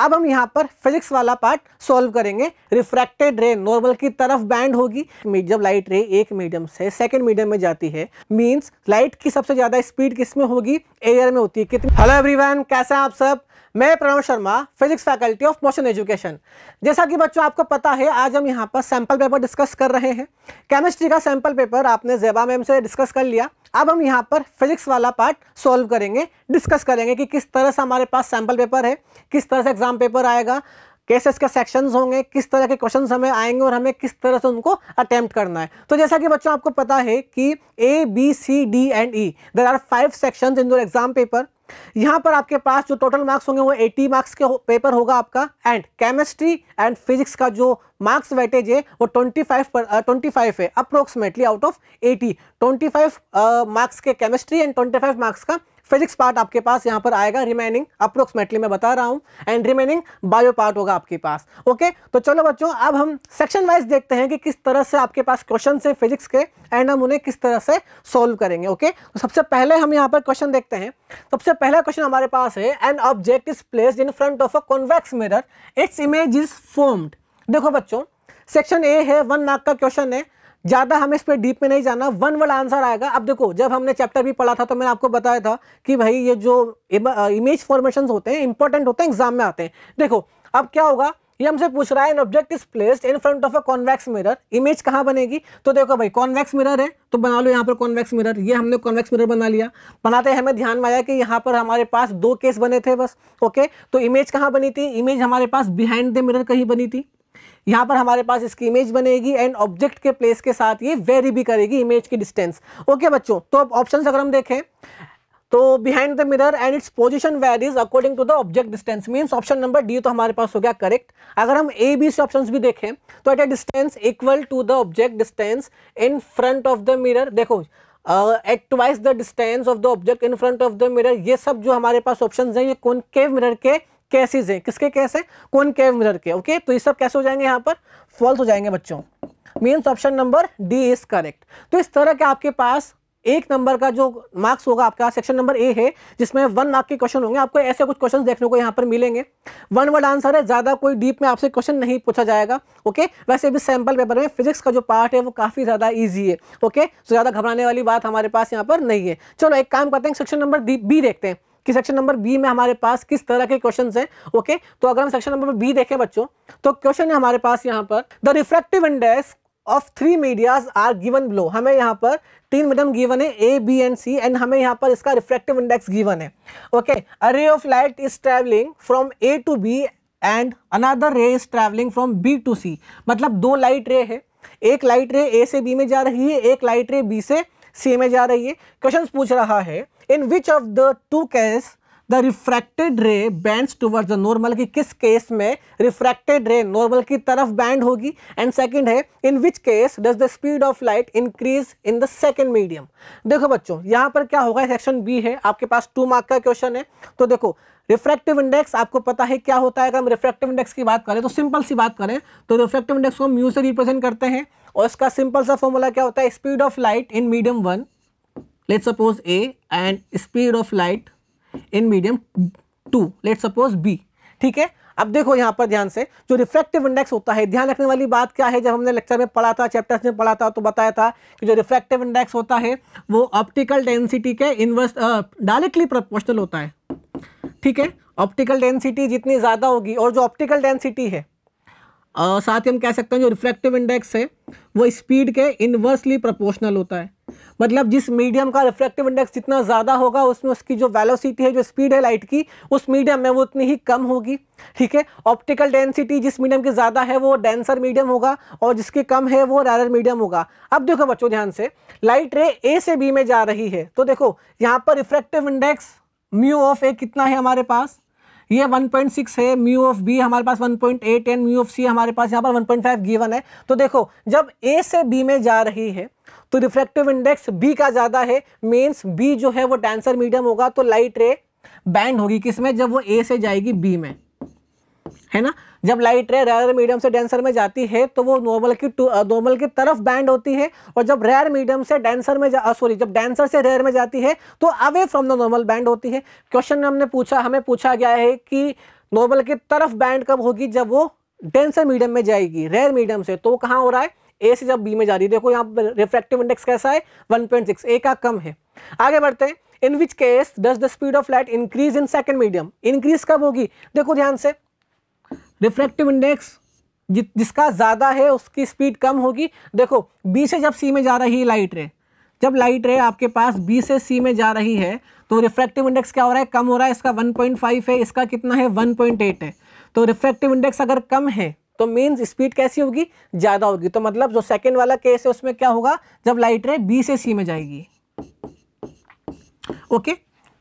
अब हम यहाँ पर फिजिक्स वाला पार्ट सॉल्व करेंगे रिफ्रैक्टेड रे नॉर्मल की तरफ बैंड होगी जब लाइट रे एक मीडियम से सेकंड मीडियम में जाती है मींस लाइट की सबसे ज़्यादा स्पीड किस में होगी एयर में होती है कितनी हेलो एवरीवन कैसे हैं आप सब मैं Pranav Sharma physics faculty of Motion Education जैसा कि बच्चों आपको पता है आज हम यहाँ पर सैंपल पेपर डिस्कस कर रहे हैं केमिस्ट्री का सैंपल पेपर आपने जेबा मैम से डिस्कस कर लिया अब हम यहाँ पर फिजिक्स वाला पार्ट सॉल्व करेंगे डिस्कस करेंगे कि किस तरह से हमारे पास सैंपल पेपर है किस तरह से एग्जाम पेपर आएगा केसेस के सेक्शंस होंगे किस तरह के क्वेश्चन हमें आएंगे और हमें किस तरह से उनको अटैम्प्ट करना है तो जैसा कि बच्चों आपको पता है कि A B C D and E there are five sections in the exam paper यहाँ पर आपके पास जो टोटल मार्क्स होंगे वो 80 मार्क्स के पेपर होगा आपका एंड केमिस्ट्री एंड फिजिक्स का जो मार्क्स वेटेज है वो 25 पर ट्वेंटी uh, है approximately out of 80 25 marks uh, के केमिस्ट्री एंड 25 मार्क्स का फिजिक्स पार्ट आपके पास यहाँ पर आएगा रिमेनिंग अप्रोक्सीमेटली मैं बता रहा हूँ एंड रिमेनिंग बायो पार्ट होगा आपके पास ओके तो चलो बच्चों अब हम सेक्शन वाइज देखते हैं कि किस तरह से आपके पास क्वेश्चन है फिजिक्स के एंड हम उन्हें किस तरह से सोल्व करेंगे ओके तो सबसे पहले हम यहाँ पर क्वेश्चन देखते हैं सबसे पहला क्वेश्चन हमारे पास है an object is place in front of a convex mirror its image is formed देखो बच्चों सेक्शन ए है वन मार्क का क्वेश्चन है ज़्यादा हमें इस पर डीप में नहीं जाना वन वर्ड आंसर आएगा अब देखो जब हमने चैप्टर भी पढ़ा था तो मैंने आपको बताया था कि भाई ये जो इमेज फॉर्मेशन होते हैं इंपॉर्टेंट होते हैं एग्जाम में आते हैं देखो अब क्या होगा ये हमसे पूछ रहा है an object is placed in front of a convex mirror image कहाँ बनेगी तो देखो भाई कॉन्वेक्स मिरर है तो बना लो यहाँ पर कॉन्वेक्स मिरर ये हमने कॉन्वेक्स मिरर बना लिया बनाते हमें ध्यान में आया कि यहाँ पर हमारे पास दो केस बने थे बस ओके तो इमेज कहाँ बनी थी इमेज हमारे पास बिहाइंड द मिरर कहीं बनी थी यहाँ पर हमारे पास इसकी इमेज बनेगी एंड ऑब्जेक्ट के प्लेस के साथ ये वेरी भी करेगी इमेज की डिस्टेंस ओके बच्चों तो अब ऑप्शन अगर हम देखें तो behind the mirror and it's where varies according to the object distance means option number D तो हमारे पास हो गया करेक्ट अगर हम ए बी सी ऑप्शन भी देखें तो at a distance equal to the object distance in front of the mirror देखो at twice the distance of the object in front of the mirror ये सब जो हमारे पास ऑप्शन हैं ये कौन के मिरर के कैसेज हैं किसके केस है कैव मिरर के ओके तो ये सब कैसे हो जाएंगे यहाँ पर फॉल्स हो जाएंगे बच्चों means option number D is correct तो इस तरह के आपके पास एक नंबर का जो मार्क्स होगा आपका सेक्शन नंबर ए है जिसमें वन मार्क के क्वेश्चन होंगे आपको ऐसे कुछ क्वेश्चन देखने को यहाँ पर मिलेंगे वन वर्ड आंसर है ज़्यादा कोई डीप में आपसे क्वेश्चन नहीं पूछा जाएगा ओके वैसे भी सैम्पल पेपर में फिजिक्स का जो पार्ट है वो काफ़ी ज़्यादा ईजी है ओके सो तो ज़्यादा घबराने वाली बात हमारे पास यहाँ पर नहीं है चलो एक काम करते हैं सेक्शन नंबर बी देखते हैं कि सेक्शन नंबर बी में हमारे पास किस तरह के क्वेश्चन हैं ओके तो अगर हम सेक्शन नंबर बी देखें बच्चों तो क्वेश्चन है हमारे पास यहाँ पर the reflective index of three medias are given below हमें यहाँ पर तीन मीडियम गिवन है A B and C and हमें यहाँ पर इसका रिफ्लेक्टिव इंडेक्स गिवन है okay a ray of light is travelling from A to B and another ray is travelling from B to C मतलब दो लाइट रे है एक लाइट रे ए से बी में जा रही है एक लाइट रे बी से सी में जा रही है क्वेश्चन पूछ रहा है in which of the two case the refracted ray bend towards the normal की किस केस में रिफ्रैक्टेड रे नॉर्मल की तरफ बैंड होगी एंड सेकेंड है in which case does the speed of light increase in the second medium देखो बच्चों यहाँ पर क्या होगा सेक्शन बी है आपके पास टू मार्क का क्वेश्चन है तो देखो रिफ्रैक्टिव इंडेक्स आपको पता है क्या होता है अगर हम रिफ्रैक्टिव इंडेक्स की बात करें तो सिंपल सी बात करें तो रिफ्रैक्टिव इंडेक्स को हम यू से रिप्रेजेंट करते हैं और इसका सिंपल सा फॉर्मूला क्या होता है speed of light in medium one let's suppose a and speed of light in medium two let suppose B ठीक है अब देखो यहाँ पर ध्यान से जो रिफ्रैक्टिव इंडेक्स होता है ध्यान रखने वाली बात क्या है जब हमने लेक्चर में पढ़ा था चैप्टर्स में पढ़ा था तो बताया था कि जो रिफ्रैक्टिव इंडेक्स होता है वो ऑप्टिकल डेंसिटी के इनवर्स डायरेक्टली प्रोपोर्शनल होता है ठीक है ऑप्टिकल डेंसिटी जितनी ज़्यादा होगी और जो ऑप्टिकल डेंसिटी है आ, साथ ही हम कह सकते हैं जो रिफ्रैक्टिव इंडेक्स है वो स्पीड के इन्वर्सली प्रपोर्शनल होता है मतलब जिस मीडियम का रिफ्रैक्टिव इंडेक्स जितना ज़्यादा होगा उसमें उसकी जो वेलोसिटी है जो स्पीड है लाइट की उस मीडियम में वो उतनी ही कम होगी ठीक है ऑप्टिकल डेंसिटी जिस मीडियम की ज़्यादा है वो डेंसर मीडियम होगा और जिसके कम है वो रैरर मीडियम होगा अब देखो बच्चों ध्यान से लाइट रे ए से बी में जा रही है तो देखो यहाँ पर refractive index mu of A कितना है हमारे पास ये 1.6 है म्यू ऑफ बी हमारे पास 1.8 एंड म्यू ऑफ सी हमारे पास यहाँ पर 1.5 गिवन है तो देखो जब ए से बी में जा रही है तो रिफ्रैक्टिव इंडेक्स बी का ज़्यादा है मीन्स बी जो है वो डेंसर मीडियम होगा तो लाइट रे बैंड होगी किसमें जब वो ए से जाएगी बी में है ना जब लाइट रे रेयर मीडियम से डेंसर में जाती है तो वो नॉर्मल की नॉर्मल की तरफ बैंड होती है और जब रेयर मीडियम से डेंसर में सॉरी जब डेंसर से रेयर में जाती है तो away from the normal bend होती है क्वेश्चन हमने पूछा हमें पूछा गया है कि नॉर्मल की तरफ बैंड कब होगी जब वो डेंसर मीडियम में जाएगी रेयर मीडियम से तो कहाँ हो रहा है ए से जब बी में जा रही है देखो यहाँ पर रिफ्रैक्टिव इंडेक्स कैसा है वन पॉइंट सिक्स ए का कम है आगे बढ़ते हैं in which case does the speed of light increase in second medium increase कब होगी देखो ध्यान से रिफ्रैक्टिव इंडेक्स जिसका ज़्यादा है उसकी स्पीड कम होगी देखो बी से जब सी में जा रही है लाइट रे जब लाइट रे आपके पास बी से सी में जा रही है तो रिफ्रैक्टिव इंडेक्स क्या हो रहा है कम हो रहा है इसका 1.5 है इसका कितना है 1.8 है तो रिफ्रैक्टिव इंडेक्स अगर कम है तो मीन्स स्पीड कैसी होगी ज़्यादा होगी तो मतलब जो सेकेंड वाला केस है उसमें क्या होगा जब लाइट रे बी से सी में जाएगी ओके okay?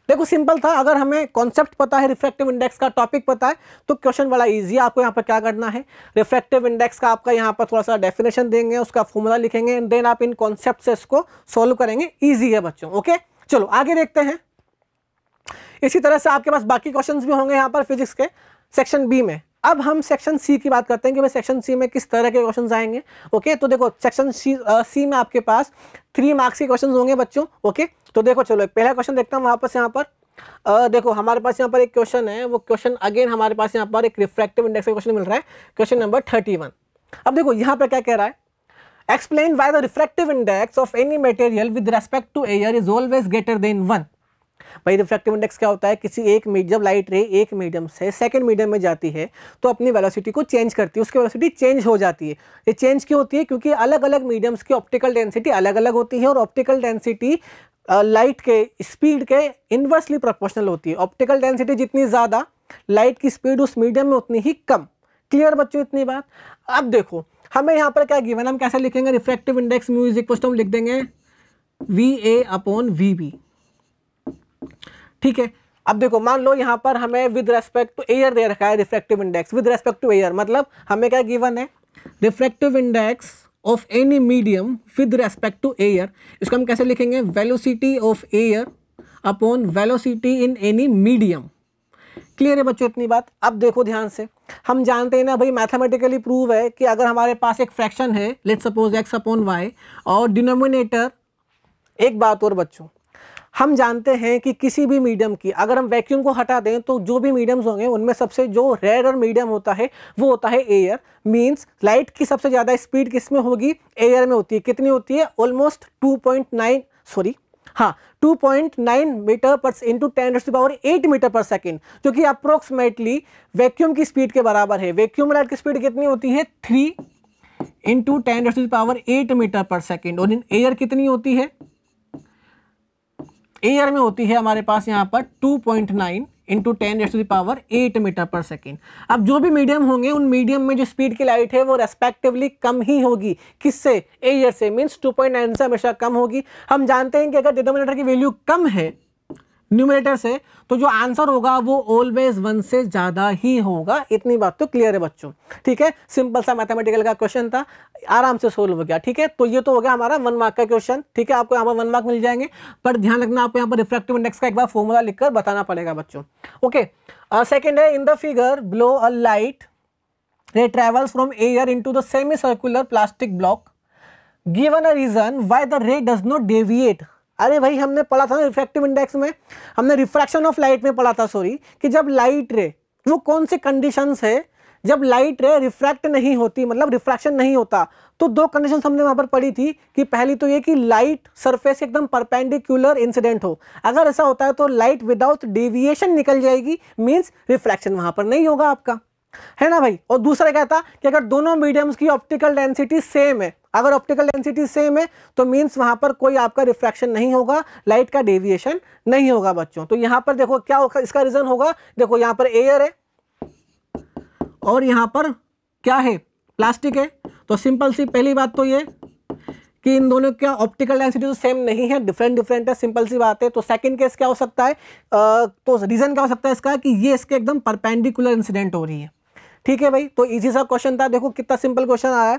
देखो सिंपल था अगर हमें कॉन्सेप्ट पता है रिफ्रैक्टिव इंडेक्स का टॉपिक पता है तो क्वेश्चन बड़ा ईजी है आपको यहाँ पर क्या करना है रिफ्रैक्टिव इंडेक्स का आपका यहाँ पर थोड़ा सा डेफिनेशन देंगे उसका फॉर्मूला लिखेंगे एंड देन आप इन कॉन्सेप्ट से इसको सॉल्व करेंगे ईजी है बच्चों ओके चलो आगे देखते हैं इसी तरह से आपके पास बाकी क्वेश्चंस भी होंगे यहाँ पर फिजिक्स के सेक्शन बी में अब हम सेक्शन सी की बात करते हैं कि भाई सेक्शन सी में किस तरह के क्वेश्चन आएंगे ओके तो देखो सेक्शन सी सी में आपके पास थ्री मार्क्स के क्वेश्चन होंगे बच्चों ओके तो देखो चलो पहला क्वेश्चन देखता हूँ वापस यहाँ पर आ, देखो हमारे पास यहाँ पर एक क्वेश्चन है वो क्वेश्चन अगेन हमारे पास यहाँ पर एक रिफ्रैक्टिव इंडेक्स का क्वेश्चन मिल रहा है क्वेश्चन नंबर थर्टी वन अब देखो यहाँ पर क्या कह रहा है explain why the refractive index of any material with respect to air is always greater than one भाई रिफ्रैक्टिव इंडेक्स क्या होता है किसी एक मीडियम जब लाइट रे एक मीडियम से सेकंड मीडियम में जाती है तो अपनी वेलोसिटी को चेंज करती है उसकी वेलोसिटी चेंज हो जाती है ये चेंज क्यों होती है क्योंकि अलग अलग मीडियम्स की ऑप्टिकल डेंसिटी अलग अलग होती है और ऑप्टिकल डेंसिटी लाइट के स्पीड के इन्वर्सली प्रपोर्शनल होती है ऑप्टिकल डेंसिटी जितनी ज़्यादा लाइट की स्पीड उस मीडियम में उतनी ही कम क्लियर बच्चों इतनी बात अब देखो हमें यहाँ पर क्या गिवन हम कैसे लिखेंगे रिफ्रैक्टिव इंडेक्स म्यूजिक पोस्ट हम लिख देंगे V A upon V B ठीक है अब देखो मान लो यहाँ पर हमें विद रेस्पेक्ट टू एयर दे रखा है refractive index with respect to air मतलब हमें क्या गिवन है refractive index of any medium with respect to air इसको हम कैसे लिखेंगे velocity of air upon velocity in any medium clear है बच्चों इतनी बात अब देखो ध्यान से हम जानते हैं ना भाई मैथमेटिकली प्रूव है कि अगर हमारे पास एक फ्रैक्शन है let suppose X upon Y और डिनोमिनेटर एक बात और बच्चों हम जानते हैं कि किसी भी मीडियम की अगर हम वैक्यूम को हटा दें तो जो भी मीडियम्स होंगे उनमें सबसे जो रेयर और मीडियम होता है वो होता है एयर मींस लाइट की सबसे ज़्यादा स्पीड किस में होगी एयर में होती है कितनी होती है ऑलमोस्ट 2.9 सॉरी हाँ 2.9 metre per into ten to power eight metre per second जो कि अप्रोक्सीमेटली वैक्यूम की स्पीड के बराबर है वैक्यूम लाइट की स्पीड कितनी होती है three into ten to power eight metre per second और एयर कितनी होती है एयर में होती है हमारे पास यहाँ पर 2.9 point nine into ten raise to the power eight metre per second अब जो भी मीडियम होंगे उन मीडियम में जो स्पीड की लाइट है वो रेस्पेक्टिवली कम ही होगी किससे एयर से मीन्स 2.9 से हमेशा कम होगी हम जानते हैं कि अगर डिनोमिनेटर की वैल्यू कम है न्यूमिनेटर से तो जो आंसर होगा वो ऑलवेज वन से ज़्यादा ही होगा इतनी बात तो क्लियर है बच्चों ठीक है सिंपल सा मैथमेटिकल का क्वेश्चन था आराम से सोल्व हो गया ठीक है तो ये तो हो गया हमारा वन मार्क का क्वेश्चन ठीक है आपको यहाँ पर वन मार्क मिल जाएंगे पर ध्यान रखना आपको यहाँ पर रिफ्लेक्टिव इंडेक्स का एक बार फॉर्मूला लिखकर बताना पड़ेगा बच्चों ओके सेकेंड uh, है in the figure below a light from travels in to the semi circular plastic block given a reason why the ray does not deviate अरे भाई हमने पढ़ा था ना रिफ्रैक्टिव इंडेक्स में हमने रिफ्रैक्शन ऑफ लाइट में पढ़ा था सॉरी कि जब लाइट रे वो कौन से कंडीशंस है जब लाइट रे रिफ्रैक्ट नहीं होती मतलब रिफ्रैक्शन नहीं होता तो दो कंडीशन हमने वहाँ पर पढ़ी थी कि पहली तो ये कि लाइट सरफेस एकदम परपेंडिकुलर इंसिडेंट हो अगर ऐसा होता है तो लाइट विदाउट डेविएशन निकल जाएगी मीन्स रिफ्रैक्शन वहाँ पर नहीं होगा आपका है ना भाई और दूसरा कहता कि अगर दोनों मीडियम्स की ऑप्टिकल डेंसिटी सेम है अगर ऑप्टिकल डेंसिटी सेम है तो मीन्स वहाँ पर कोई आपका रिफ्रैक्शन नहीं होगा लाइट का डेविएशन नहीं होगा बच्चों तो यहाँ पर देखो क्या होगा इसका रीज़न होगा देखो यहाँ पर एयर है और यहाँ पर क्या है प्लास्टिक है तो सिंपल सी पहली बात तो ये कि इन दोनों क्या ऑप्टिकल डेंसिटी तो सेम नहीं है डिफरेंट डिफरेंट है सिंपल सी बात है तो सेकंड केस क्या हो सकता है आ, तो रीज़न क्या हो सकता है इसका कि ये इसके एकदम परपेंडिकुलर इंसिडेंट हो रही है ठीक है भाई तो इजी सा क्वेश्चन था देखो कितना सिंपल क्वेश्चन आया है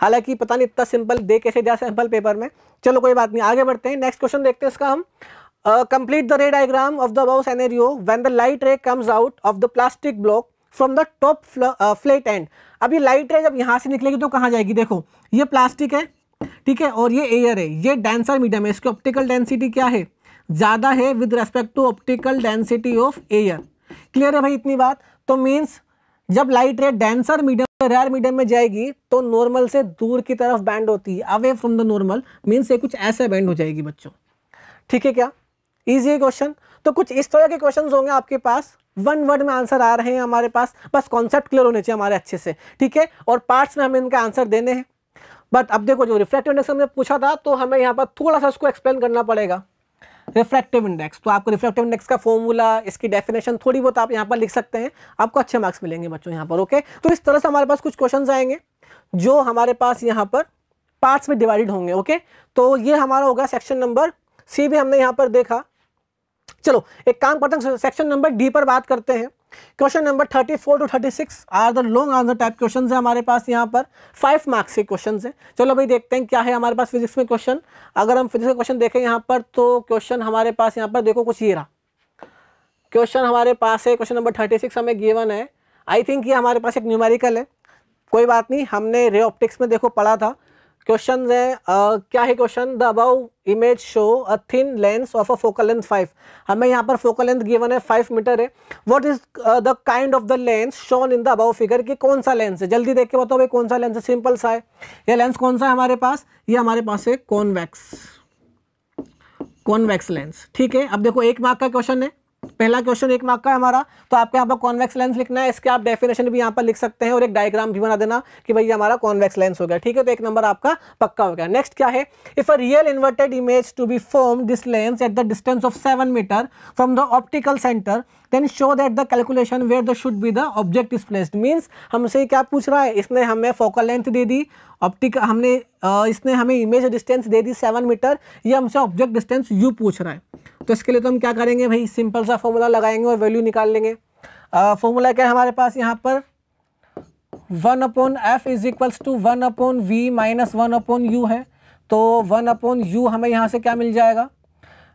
हालांकि पता नहीं इतना सिंपल दे कैसे दिया सिंपल पेपर में चलो कोई बात नहीं आगे बढ़ते हैं नेक्स्ट क्वेश्चन देखते हैं इसका हम complete the ray diagram of the above scenario when the light ray comes out of the plastic block from the top flat and अब ये लाइट रे जब यहाँ से निकलेगी तो कहाँ जाएगी देखो ये प्लास्टिक है ठीक है और ये एयर है ये डेंसर मीडियम है इसकी ऑप्टिकल डेंसिटी क्या है ज़्यादा है with respect to optical density of air clear है भाई इतनी बात तो मीन्स जब लाइट रे डेंसर मीडियम रेयर मीडियम में जाएगी तो नॉर्मल से दूर की तरफ बैंड होती है away from the normal means ये कुछ ऐसे बैंड हो जाएगी बच्चों ठीक है क्या ईजी क्वेश्चन तो कुछ इस तरह के क्वेश्चन होंगे आपके पास वन वर्ड में आंसर आ रहे हैं हमारे पास बस कॉन्सेप्ट क्लियर होने चाहिए हमारे अच्छे से ठीक है और पार्ट्स में हमें इनके आंसर देने हैं बट अब देखो जो रिफ्लेक्टिव इंडेक्स हमने पूछा था तो हमें यहाँ पर थोड़ा सा उसको एक्सप्लेन करना पड़ेगा रिफ्रैक्टिव इंडेक्स तो आपको रिफ्रैक्टिव इंडेक्स का फॉर्मूला इसकी डेफिनेशन थोड़ी बहुत आप यहाँ पर लिख सकते हैं आपको अच्छे मार्क्स मिलेंगे बच्चों यहाँ पर ओके तो इस तरह से हमारे पास कुछ क्वेश्चन आएंगे जो हमारे पास यहाँ पर पार्ट्स में डिवाइडेड होंगे ओके तो ये हमारा होगा सेक्शन नंबर सी भी हमने यहाँ पर देखा चलो एक काम करते हैं सेक्शन नंबर डी पर बात करते हैं question number 34 to 36 are the long answer type question है हमारे पास यहाँ पर फाइव मार्क्स के क्वेश्चन हैं चलो भाई देखते हैं क्या है हमारे पास फिजिक्स में क्वेश्चन अगर हम फिजिक्स का क्वेश्चन देखें यहाँ पर तो क्वेश्चन हमारे पास यहाँ पर देखो कुछ ये रहा क्वेश्चन हमारे पास है क्वेश्चन नंबर थर्टी सिक्स हमें गिवन है आई थिंक ये हमारे पास एक न्यूमेरिकल है कोई बात नहीं हमने रे ऑप्टिक्स में देखो पढ़ा था क्वेश्चन है uh, क्या है question the above image show a thin lens of a focal length five हमें यहाँ पर फोकल लेंथ गिवन है फाइव मीटर है what is the kind of the lens shown in the above figure कि कौन सा लेंस है जल्दी देख के बताओ भाई कौन सा लेंस है सिंपल सा है ये लेंस कौन सा है हमारे पास ये हमारे पास है कॉन्वैक्स कॉन्वैक्स लेंस ठीक है अब देखो एक मार्क का क्वेश्चन है पहला क्वेश्चन एक मार्क का है हमारा तो आपके यहाँ पर कॉन्वेक्स लेंस लिखना है इसके आप डेफिनेशन भी यहाँ पर लिख सकते हैं और एक डायग्राम भी बना देना कि भाई हमारा कॉन्वेक्स लेंस हो गया ठीक है तो एक नंबर आपका पक्का हो गया नेक्स्ट क्या है if a real inverted image to be form this lens at the distance of seven metre from the optical centre then show that the calculation where the should be the object is placed means हमसे क्या पूछ रहा है इसने हमें focal length दे दी optic हमने इसने हमें इमेज डिस्टेंस दे दी सेवन मीटर ये हमसे ऑब्जेक्ट डिस्टेंस यू पूछ रहा है तो इसके लिए तो हम क्या करेंगे भाई सिंपल सा फॉर्मूला लगाएंगे और वैल्यू निकाल लेंगे फॉर्मूला क्या है हमारे पास यहाँ पर one upon F is equals to one upon V minus one upon U है तो वन अपॉन यू हमें यहाँ से क्या मिल जाएगा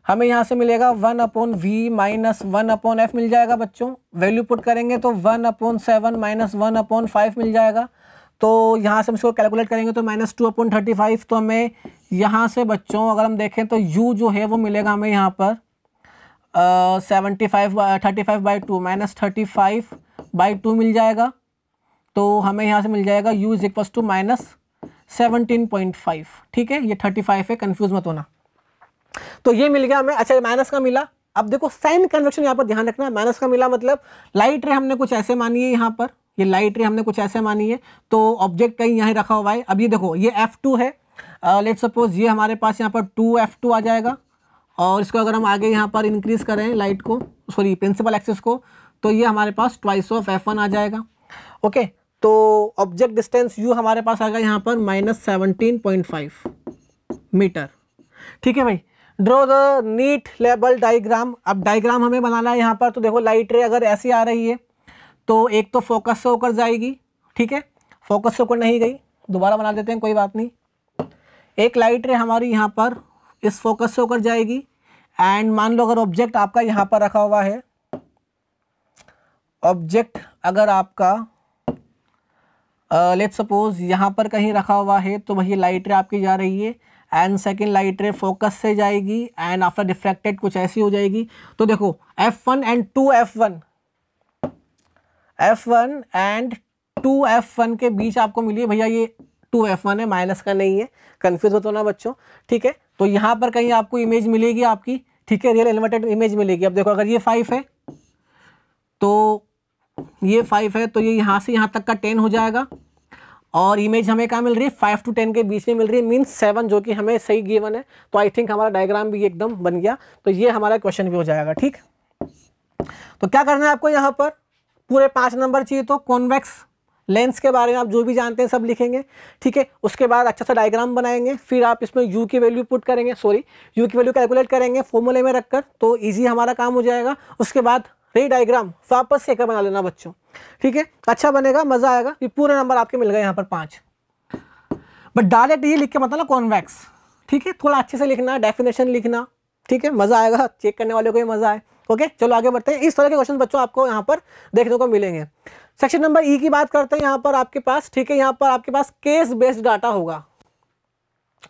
हमें यहाँ से मिलेगा one upon V minus one upon F मिल जाएगा बच्चों वैल्यू पुट करेंगे तो one upon seven minus one upon five मिल जाएगा तो यहाँ से हम इसको कैलकुलेट करेंगे तो minus two upon thirty five तो हमें यहाँ से बच्चों अगर हम देखें तो यू जो है वो मिलेगा हमें यहाँ पर seventy five thirty five by two minus thirty five by two मिल जाएगा तो हमें यहाँ से मिल जाएगा u is equals to minus seventeen point five ठीक है ये थर्टी फाइव है कन्फ्यूज मत होना तो ये मिल गया हमें अच्छा माइनस का मिला अब देखो साइन कन्वेक्शन यहाँ पर ध्यान रखना माइनस का मिला मतलब लाइट रे हमने कुछ ऐसे मानी है यहाँ पर ये लाइट रे हमने कुछ ऐसे मानी है तो ऑब्जेक्ट कहीं यहाँ रखा हुआ है अब ये देखो ये एफ़ टू है लेट uh, सपोज ये हमारे पास यहाँ पर टू एफ़ टू आ जाएगा और इसको अगर हम आगे यहाँ पर इंक्रीज़ करें लाइट को सॉरी प्रिंसिपल एक्सेस को तो ये हमारे पास ट्वाइस ऑफ एफ वन आ जाएगा ओके okay, तो ऑब्जेक्ट डिस्टेंस यू हमारे पास आएगा यहाँ पर minus seventeen point five metre ठीक है भाई draw the neat label diagram अब डाइग्राम हमें बनाना है यहाँ पर तो देखो लाइट रे अगर ऐसी आ रही है तो एक तो फोकस से होकर जाएगी ठीक है फोकस से होकर नहीं गई दोबारा बना देते हैं कोई बात नहीं एक लाइट रे हमारी यहाँ पर इस फोकस से होकर जाएगी एंड मान लो अगर ऑब्जेक्ट आपका यहाँ पर रखा हुआ है ऑब्जेक्ट अगर आपका लेट सपोज यहाँ पर कहीं रखा हुआ है तो वही लाइट रे आपकी जा रही है and second light ray focus से जाएगी एंड आफ्टर डिफ्रेक्टेड कुछ ऐसी हो जाएगी तो देखो F one and two F one F one and two F one के बीच आपको मिली है भैया ये टू एफ वन है माइनस का नहीं है कन्फ्यूज हो तो ना बच्चों ठीक है तो यहाँ पर कहीं आपको इमेज मिलेगी आपकी ठीक है रियल इन्वर्टेड इमेज मिलेगी अब देखो अगर ये फाइव है तो ये फाइव है तो ये यहाँ से यहाँ तक का टेन हो जाएगा और इमेज हमें कहाँ मिल रही है फाइव टू टेन के बीच में मिल रही है मीन सेवन जो कि हमें सही गिवन है तो आई थिंक हमारा डायग्राम भी एकदम बन गया तो ये हमारा क्वेश्चन भी हो जाएगा ठीक तो क्या करना है आपको यहाँ पर पूरे पाँच नंबर चाहिए तो कॉन्वेक्स लेंस के बारे में आप जो भी जानते हैं सब लिखेंगे ठीक है उसके बाद अच्छा सा डायग्राम बनाएंगे फिर आप इसमें यू की वैल्यू पुट करेंगे सॉरी यू की वैल्यू कैलकुलेट करेंगे फॉर्मूले में रखकर तो ईजी हमारा काम हो जाएगा उसके बाद रे डायग्राम वापस से कर बना लेना बच्चों ठीक है अच्छा बनेगा मज़ा आएगा ये पूरे नंबर आपके मिल गए यहाँ पर पाँच बट डायरेक्ट ये लिख के मतलब कॉन्वैक्स ठीक है थोड़ा अच्छे से लिखना डेफिनेशन लिखना ठीक है मज़ा आएगा चेक करने वाले को भी मज़ा आए ओके चलो आगे बढ़ते हैं इस तरह के क्वेश्चन बच्चों आपको यहाँ पर देखने को मिलेंगे सेक्शन नंबर ई की बात करते हैं यहाँ पर आपके पास ठीक है यहाँ पर आपके पास केस बेस्ड डाटा होगा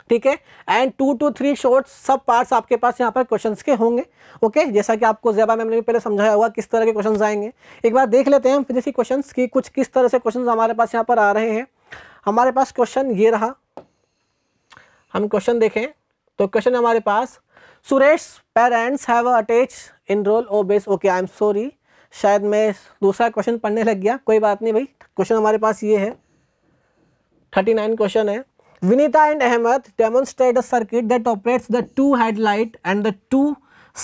ठीक है and two to three shorts sub parts आपके पास यहाँ पर क्वेश्चंस के होंगे ओके जैसा कि आपको जैबा मैम ने भी पहले समझाया होगा किस तरह के क्वेश्चंस आएंगे एक बार देख लेते हैं फिजिक्स क्वेश्चंस की कुछ किस तरह से क्वेश्चंस हमारे पास यहाँ पर आ रहे हैं हमारे पास क्वेश्चन ये रहा हम क्वेश्चन देखें तो क्वेश्चन हमारे पास Suresh parents have attach enrol oh base okay I am sorry शायद मैं दूसरा क्वेश्चन पढ़ने लग गया कोई बात नहीं भाई क्वेश्चन हमारे पास ये है थर्टी नाइन क्वेश्चन है Vinita and Ahmed demonstrate a circuit that operates the two headlight and the two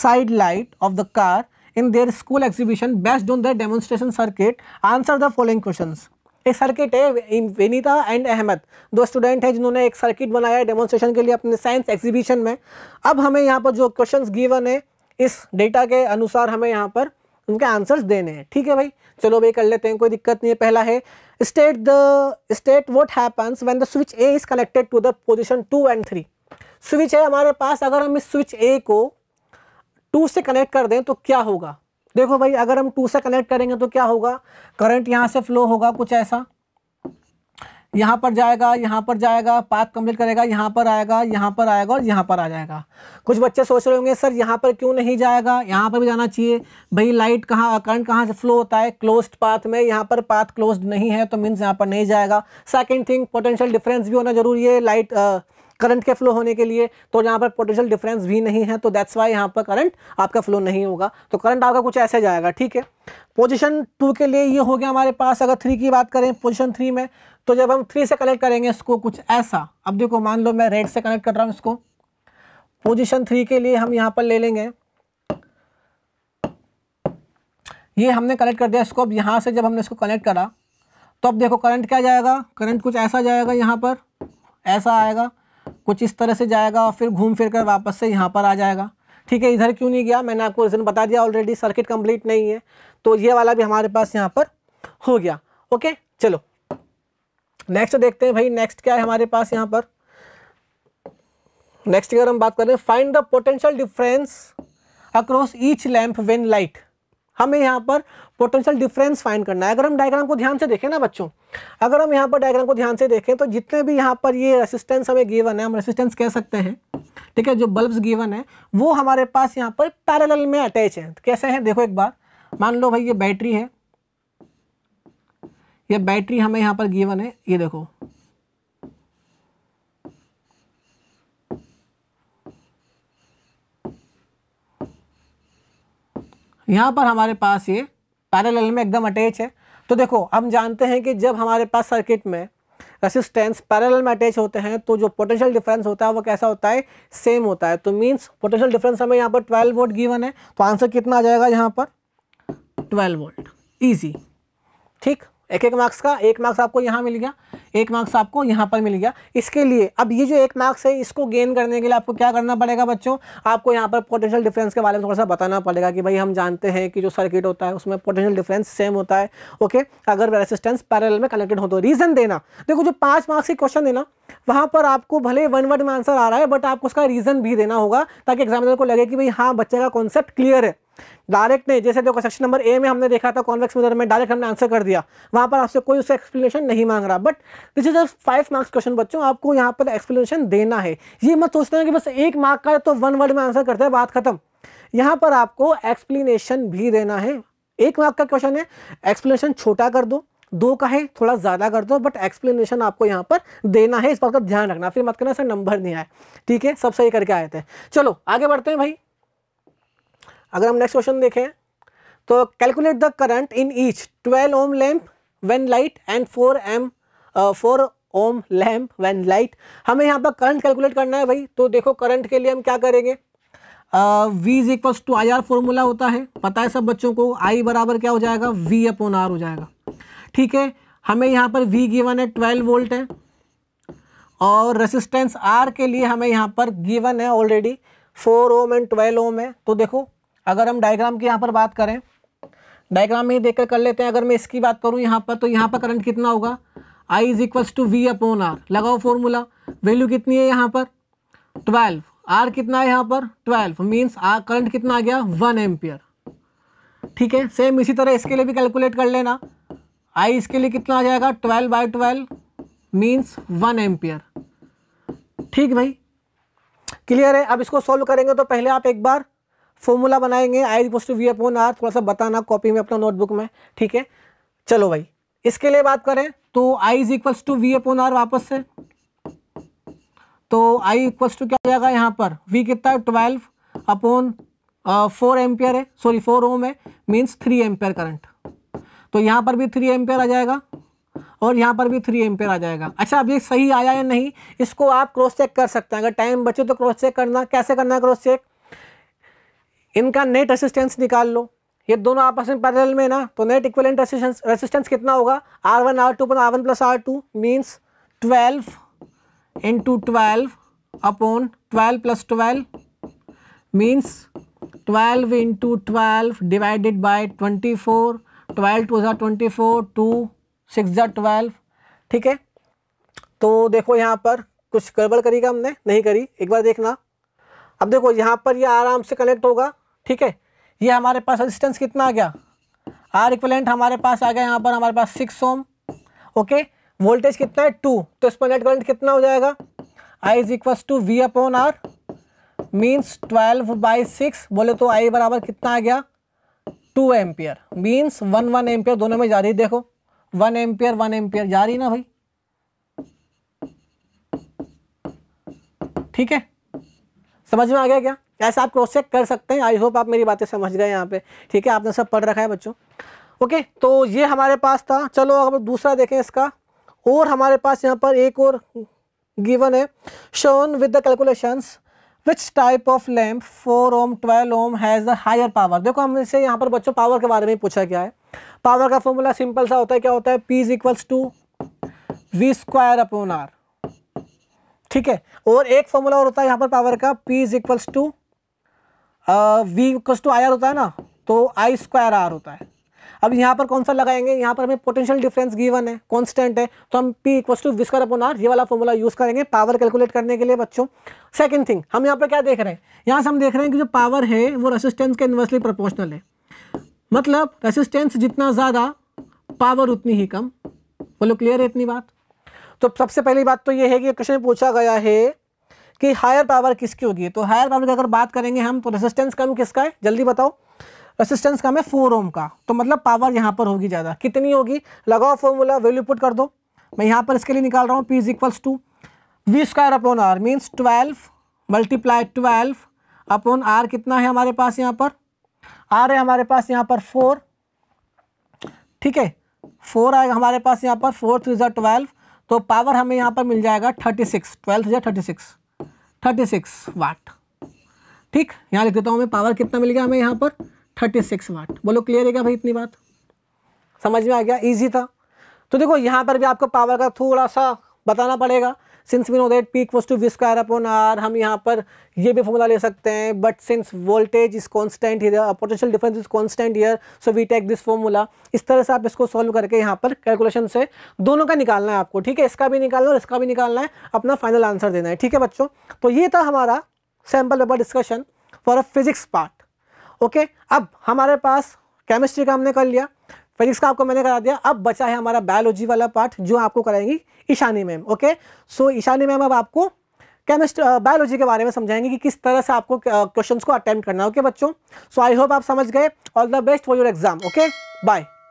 side light of the car in their school exhibition based on their demonstration circuit answer the following question एक circuit है Vinita and Ahmad दो student हैं जिन्होंने एक circuit बनाया है demonstration के लिए अपने साइंस एग्जीबिशन में अब हमें यहाँ पर जो क्वेश्चंस गिवन है इस डेटा के अनुसार हमें यहाँ पर उनके आंसर्स देने हैं ठीक है भाई चलो भाई कर लेते हैं कोई दिक्कत नहीं है पहला है state the state what happens when the switch A is connected to the position two and three switch है हमारे पास अगर हम इस स्विच ए को टू से कनेक्ट कर दें तो क्या होगा देखो भाई अगर हम टू से कनेक्ट करेंगे तो क्या होगा करंट यहाँ से फ्लो होगा कुछ ऐसा यहाँ पर जाएगा यहाँ पर जाएगा पाथ कंप्लीट करेगा यहाँ पर आएगा यहाँ पर आएगा और यहाँ पर आ जाएगा कुछ बच्चे सोच रहे होंगे सर यहाँ पर क्यों नहीं जाएगा यहाँ पर भी जाना चाहिए भाई लाइट कहाँ करंट कहाँ से फ्लो होता है क्लोज पाथ में यहाँ पर पाथ क्लोज नहीं है तो मीन्स यहाँ पर नहीं जाएगा सेकेंड थिंग पोटेंशियल डिफरेंस भी होना जरूरी है लाइट करंट के फ्लो होने के लिए तो यहाँ पर पोटेंशियल डिफरेंस भी नहीं है तो दैट्स वाई यहाँ पर करंट आपका फ्लो नहीं होगा तो करंट आपका कुछ ऐसे जाएगा ठीक है पोजीशन टू के लिए ये हो गया हमारे पास अगर थ्री की बात करें पोजीशन थ्री में तो जब हम थ्री से कनेक्ट करेंगे इसको कुछ ऐसा अब देखो मान लो मैं रेड से कनेक्ट कर रहा हूँ इसको पोजिशन थ्री के लिए हम यहाँ पर ले लेंगे ये हमने कनेक्ट कर दिया इसको अब यहाँ से जब हमने इसको कनेक्ट करा तो अब देखो करंट क्या जाएगा करंट कुछ ऐसा जाएगा यहाँ पर ऐसा आएगा कुछ इस तरह से जाएगा और फिर घूम फिर कर वापस से यहाँ पर आ जाएगा ठीक है इधर क्यों नहीं गया मैंने आपको रीज़न बता दिया ऑलरेडी सर्किट कंप्लीट नहीं है तो ये वाला भी हमारे पास यहाँ पर हो गया ओके चलो नेक्स्ट देखते हैं भाई नेक्स्ट क्या है हमारे पास यहाँ पर नेक्स्ट अगर हम बात करें find the potential difference across each lamp when light हमें यहाँ पर पोटेंशियल डिफरेंस फाइंड करना है अगर हम डायग्राम को ध्यान से देखें ना बच्चों अगर हम यहाँ पर डायग्राम को ध्यान से देखें तो जितने भी यहाँ पर ये रेसिस्टेंस हमें गिवन है हम रेसिस्टेंस कह सकते हैं ठीक है जो बल्ब्स गिवन है वो हमारे पास यहाँ पर पैरेलल में अटैच है कैसे हैं देखो एक बार मान लो भाई ये बैटरी है ये बैटरी हमें यहाँ पर गिवन है ये देखो यहाँ पर हमारे पास ये पैरेलल में एकदम अटैच है तो देखो हम जानते हैं कि जब हमारे पास सर्किट में रेसिस्टेंस पैरेलल में अटैच होते हैं तो जो पोटेंशियल डिफरेंस होता है वो कैसा होता है सेम होता है तो मींस पोटेंशियल डिफरेंस हमें यहाँ पर 12 वोल्ट गिवन है तो आंसर कितना आ जाएगा यहाँ पर 12 वोल्ट इजी ठीक एक एक मार्क्स का एक मार्क्स आपको यहाँ मिल गया एक मार्क्स आपको यहाँ पर मिल गया इसके लिए अब ये जो एक मार्क्स है इसको गेन करने के लिए आपको क्या करना पड़ेगा बच्चों आपको यहाँ पर पोटेंशियल डिफरेंस के बारे में थोड़ा सा बताना पड़ेगा कि भाई हम जानते हैं कि जो सर्किट होता है उसमें पोटेंशियल डिफरेंस सेम होता है ओके अगर रेसिस्टेंस पैरल में कनेक्टेड हो तो रीज़न देना देखो जो पाँच मार्क्स की क्वेश्चन देना वहाँ पर आपको भले वन वर्ड में आंसर आ रहा है बट आपको उसका रीज़न भी देना होगा ताकि एग्जामिनर को लगे कि भाई हाँ बच्चे का कॉन्सेप्ट क्लियर है डायरेक्ट नहीं जैसे देखो सेक्शन नंबर ए में हमने देखा था कॉन्वेक्स मिरर में डायरेक्ट हमने आंसर कर दिया वहाँ पर आपसे कोई उसका एक्सप्लेनेशन नहीं मांग रहा but this is just five marks question बच्चों आपको यहाँ पर एक्सप्लेनेशन देना है ये मत सोचते हैं कि बस एक मार्क का है तो वन वर्ड में आंसर करते हैं बात खत्म यहाँ पर आपको एक्सप्लेनेशन भी देना है एक मार्क का क्वेश्चन है एक्सप्लेनेशन छोटा कर दो दो का है थोड़ा ज़्यादा कर दो बट एक्सप्लेनेशन आपको यहाँ पर देना है इस बात का ध्यान रखना फिर मत करना सर नंबर नहीं आए ठीक है सब सही करके आए थे चलो आगे बढ़ते हैं भाई अगर हम नेक्स्ट क्वेश्चन देखें तो calculate the current in each 12 ohm lamp when light and 4 एम four ohm lamp when light हमें यहाँ पर करंट कैलकुलेट करना है भाई तो देखो करंट के लिए हम क्या करेंगे V is equals to I R formula होता है पता है सब बच्चों को आई बराबर क्या हो जाएगा वी अपोन आर हो जाएगा ठीक है हमें यहाँ पर वी गिवन है ट्वेल्व वोल्ट है और रेसिस्टेंस आर के लिए हमें यहाँ पर गिवन है already four ohm and twelve ohm है तो देखो अगर हम डायग्राम की यहाँ पर बात करें डायग्राम में ही देखकर कर लेते हैं अगर मैं इसकी बात करूँ यहाँ पर तो यहाँ पर करंट कितना होगा I is equals to V upon R लगाओ फॉर्मूला वैल्यू कितनी है यहाँ पर ट्वेल्व आर कितना है यहाँ पर ट्वेल्व मीन्स आर करंट कितना आ गया वन एम्पियर ठीक है सेम इसी तरह इसके लिए भी कैलकुलेट कर लेना आई इसके लिए कितना आ जाएगा twelve by twelve means one ampere ठीक भाई क्लियर है अब इसको सॉल्व करेंगे तो पहले आप एक बार फॉर्मूला बनाएंगे I equals to V upon R थोड़ा सा बताना कॉपी में अपना नोटबुक में ठीक है चलो भाई इसके लिए बात करें तो i is equals to V upon R वापस से तो आई इक्वल्स टू क्या हो जाएगा यहाँ पर वी कितना है ट्वेल्व अपोन फोर एम्पियर है सॉरी फोर ओम है मीन्स थ्री एम्पियर करंट तो यहाँ पर भी थ्री एम्पियर आ जाएगा और यहाँ पर भी थ्री एम्पियर आ जाएगा अच्छा अब ये सही आया या नहीं इसको आप क्रॉस चेक कर सकते हैं अगर टाइम बचे तो क्रॉस चेक करना कैसे करना है क्रॉस चेक इनका नेट असिस्टेंस निकाल लो ये दोनों आपस में पैरेलल में ना तो नेट इक्वलेंट रेसिस्टेंस रेसिस्टेंस कितना होगा R one R two upon R one plus R two means twelve into twelve upon twelve plus twelve means twelve into twelve divided by twenty four twelve two जार twenty four two six जार twelve ठीक है तो देखो यहाँ पर कुछ गड़बड़ करेगा हमने नहीं करी एक बार देखना अब देखो यहाँ पर ये यह आराम से कनेक्ट होगा ठीक है ये हमारे पास रजिस्टेंस कितना आ गया आर इक्वलेंट हमारे पास आ गया यहाँ पर हमारे पास सिक्स ओम ओके वोल्टेज कितना है टू तो इसमें नेट करंट कितना हो जाएगा I is equal to V upon R means twelve by six बोले तो आई बराबर कितना आ गया two ampere means one one ampere दोनों में जा रही देखो वन एम्पियर वन एम्पियर जा रही ना भाई ठीक है समझ में आ गया क्या ऐसा आप क्रॉस चेक कर सकते हैं आई होप आप मेरी बातें समझ गए यहाँ पे ठीक है आपने सब पढ़ रखा है बच्चों ओके तो ये हमारे पास था चलो अब दूसरा देखें इसका और हमारे पास यहाँ पर एक और गिवन है shown with the calculations which type of lamp four ohm twelve ohm has the higher power देखो हमसे यहाँ पर बच्चों पावर के बारे में पूछा गया है पावर का फॉर्मूला सिंपल सा होता है क्या होता है P is equals to V square upon R ठीक है और एक फॉर्मूला और होता है यहाँ पर पावर का P is equals to V equals to I R होता है ना तो आई स्क्वायर आर होता है अब यहाँ पर कौन सा लगाएंगे यहाँ पर हमें पोटेंशियल डिफरेंस गिवन है कॉन्स्टेंट है तो हम P equal to V square upon R ये वाला फॉर्मूला यूज़ करेंगे पावर कैलकुलेट करने के लिए बच्चों सेकंड थिंग हम यहाँ पर क्या देख रहे हैं यहाँ से हम देख रहे हैं कि जो पावर है वो रेसिस्टेंस के इन्वर्सली प्रोपोर्शनल है मतलब रेसिस्टेंस जितना ज़्यादा पावर उतनी ही कम बोलो क्लियर है इतनी बात तो सबसे पहली बात तो ये है कि क्वेश्चन पूछा गया है कि हायर पावर किसकी होगी तो हायर पावर की अगर बात करेंगे हम तो रेसिस्टेंस कम किसका है जल्दी बताओ रेसिस्टेंस कम है फोर ओम का तो मतलब पावर यहाँ पर होगी ज़्यादा कितनी होगी लगाओ फॉर्मूला वैल्यू पुट कर दो मैं यहाँ पर इसके लिए निकाल रहा हूँ P is equals to V square upon R means twelve multiply twelve upon R कितना है हमारे पास यहाँ पर आर है हमारे पास यहाँ पर फोर ठीक है फोर आएगा हमारे पास यहाँ पर फोर थ्री जो ट्वेल्व तो पावर हमें यहाँ पर मिल जाएगा thirty six twelve three thirty six thirty six watt ठीक यहाँ लिख देता हूँ हमें पावर कितना मिल गया हमें यहाँ पर थर्टी सिक्स वाट बोलो क्लियर है क्या भाई इतनी बात समझ में आ गया ईजी था तो देखो यहाँ पर भी आपको पावर का थोड़ा सा बताना पड़ेगा since we know that P equals to V square upon R हम यहाँ पर ये भी फॉर्मूला ले सकते हैं but since voltage is constant here potential difference is constant here so we take this formula इस तरह से आप इसको सॉल्व करके यहाँ पर कैलकुलेशन से दोनों का निकालना है आपको ठीक है इसका भी निकालना है और इसका भी निकालना है अपना फाइनल आंसर देना है ठीक है बच्चों तो ये था हमारा sample paper discussion for a physics part okay अब हमारे पास केमिस्ट्री का हमने कर लिया फिजिक्स का आपको मैंने करा दिया अब बचा है हमारा बायोलॉजी वाला पार्ट जो आपको कराएंगी Ishani ma'am okay so Ishani ma'am अब आपको केमिस्ट्री बायोलॉजी के बारे में समझाएंगे कि किस तरह से आपको क्वेश्चंस को अटेम्प्ट करना है ओके बच्चों सो आई होप आप समझ गए all the best for your exam okay bye